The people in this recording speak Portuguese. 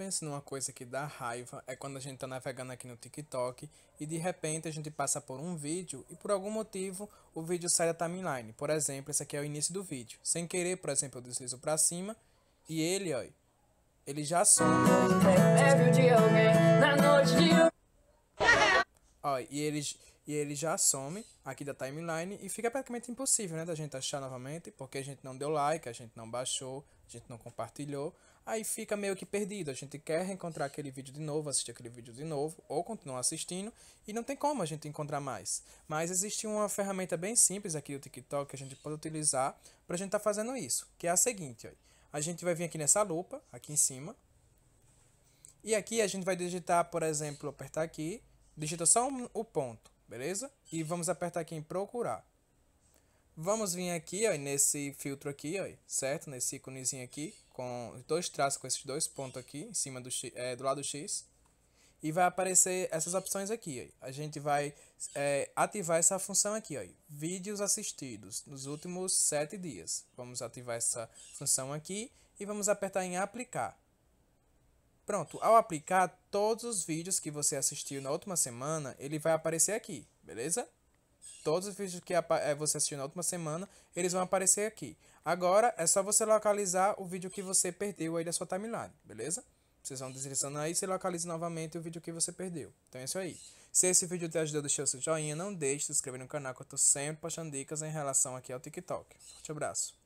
pense numa coisa que dá raiva é quando a gente tá navegando aqui no TikTok e de repente a gente passa por um vídeo e por algum motivo o vídeo sai da timeline. Por exemplo, esse aqui é o início do vídeo. Sem querer, por exemplo, eu deslizo para cima e ele, ó, ele já some. É, é Ó, e eles e ele já some aqui da timeline e fica praticamente impossível, né, da gente achar novamente, porque a gente não deu like, a gente não baixou, a gente não compartilhou, aí fica meio que perdido. A gente quer reencontrar aquele vídeo de novo, assistir aquele vídeo de novo, ou continuar assistindo, e não tem como a gente encontrar mais. Mas existe uma ferramenta bem simples aqui do TikTok que a gente pode utilizar para a gente estar tá fazendo isso, que é a seguinte, ó. A gente vai vir aqui nessa lupa, aqui em cima, e aqui a gente vai digitar, por exemplo, apertar aqui, Digita só um, o ponto, beleza? E vamos apertar aqui em procurar. Vamos vir aqui, ó, nesse filtro aqui, ó, certo? Nesse íconezinho aqui, com dois traços, com esses dois pontos aqui, em cima do, é, do lado X. E vai aparecer essas opções aqui, ó. A gente vai é, ativar essa função aqui, ó. Vídeos assistidos nos últimos 7 dias. Vamos ativar essa função aqui e vamos apertar em aplicar. Pronto, ao aplicar todos os vídeos que você assistiu na última semana, ele vai aparecer aqui, beleza? Todos os vídeos que eh, você assistiu na última semana, eles vão aparecer aqui. Agora, é só você localizar o vídeo que você perdeu aí da sua timeline, beleza? Vocês vão deslizando aí e localiza novamente o vídeo que você perdeu. Então é isso aí. Se esse vídeo te ajudou, deixa o seu joinha. Não deixe de se inscrever no canal que eu tô sempre postando dicas em relação aqui ao TikTok. Forte abraço.